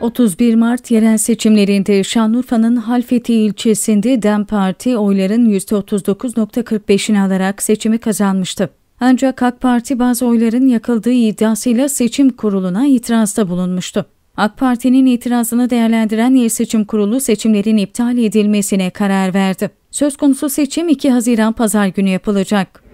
31 Mart yerel seçimlerinde Şanlıurfa'nın Halfeti ilçesinde DEM Parti oyların %39.45'ini alarak seçimi kazanmıştı. Ancak AK Parti bazı oyların yakıldığı iddiasıyla seçim kuruluna itirazda bulunmuştu. AK Parti'nin itirazını değerlendiren İl Seçim Kurulu seçimlerin iptal edilmesine karar verdi. Söz konusu seçim 2 Haziran Pazar günü yapılacak.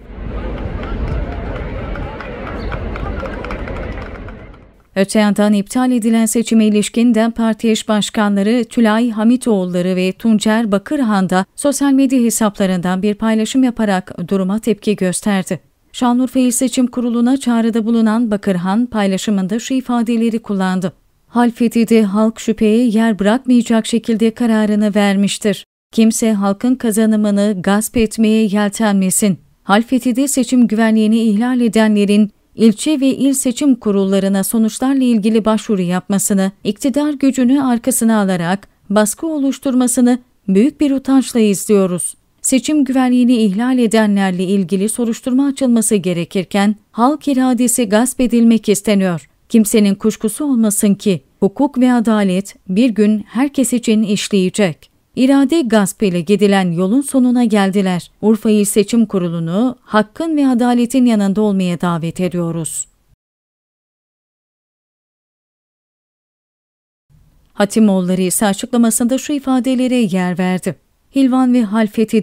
Öte yandan iptal edilen seçime ilişkin DEM Parti eş başkanları Tülay Hamitoğulları ve Tuncer Bakırhan da sosyal medya hesaplarından bir paylaşım yaparak duruma tepki gösterdi. Şanlıurfa İl Seçim Kurulu'na çağrıda bulunan Bakırhan paylaşımında şu ifadeleri kullandı. Hal halk şüpheye yer bırakmayacak şekilde kararını vermiştir. Kimse halkın kazanımını gasp etmeye yeltenmesin. Hal seçim güvenliğini ihlal edenlerin ilçe ve il seçim kurullarına sonuçlarla ilgili başvuru yapmasını, iktidar gücünü arkasına alarak baskı oluşturmasını büyük bir utançla izliyoruz. Seçim güvenliğini ihlal edenlerle ilgili soruşturma açılması gerekirken halk iradesi gasp edilmek isteniyor. Kimsenin kuşkusu olmasın ki hukuk ve adalet bir gün herkes için işleyecek irade gaspıyla gidilen yolun sonuna geldiler. Urfa İl Seçim Kurulu'nu hakkın ve adaletin yanında olmaya davet ediyoruz. Hatimoğulları ise açıklamasında şu ifadelere yer verdi. Hilvan ve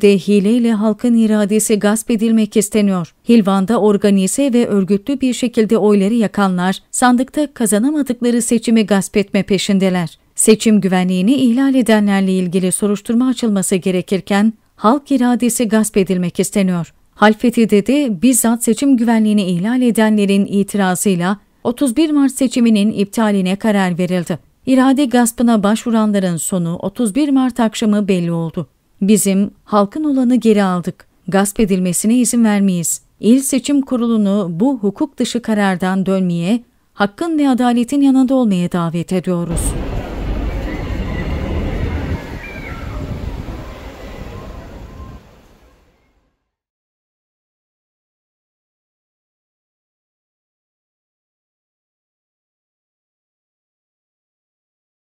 de hileyle halkın iradesi gasp edilmek isteniyor. Hilvan'da organize ve örgütlü bir şekilde oyları yakanlar sandıkta kazanamadıkları seçimi gasp etme peşindeler. Seçim güvenliğini ihlal edenlerle ilgili soruşturma açılması gerekirken halk iradesi gasp edilmek isteniyor. Halfeti'de dedi, bizzat seçim güvenliğini ihlal edenlerin itirazıyla 31 Mart seçiminin iptaline karar verildi. İrade gaspına başvuranların sonu 31 Mart akşamı belli oldu. Bizim halkın olanı geri aldık. Gasp edilmesine izin vermeyiz. İl Seçim Kurulu'nu bu hukuk dışı karardan dönmeye, hakkın ve adaletin yanında olmaya davet ediyoruz.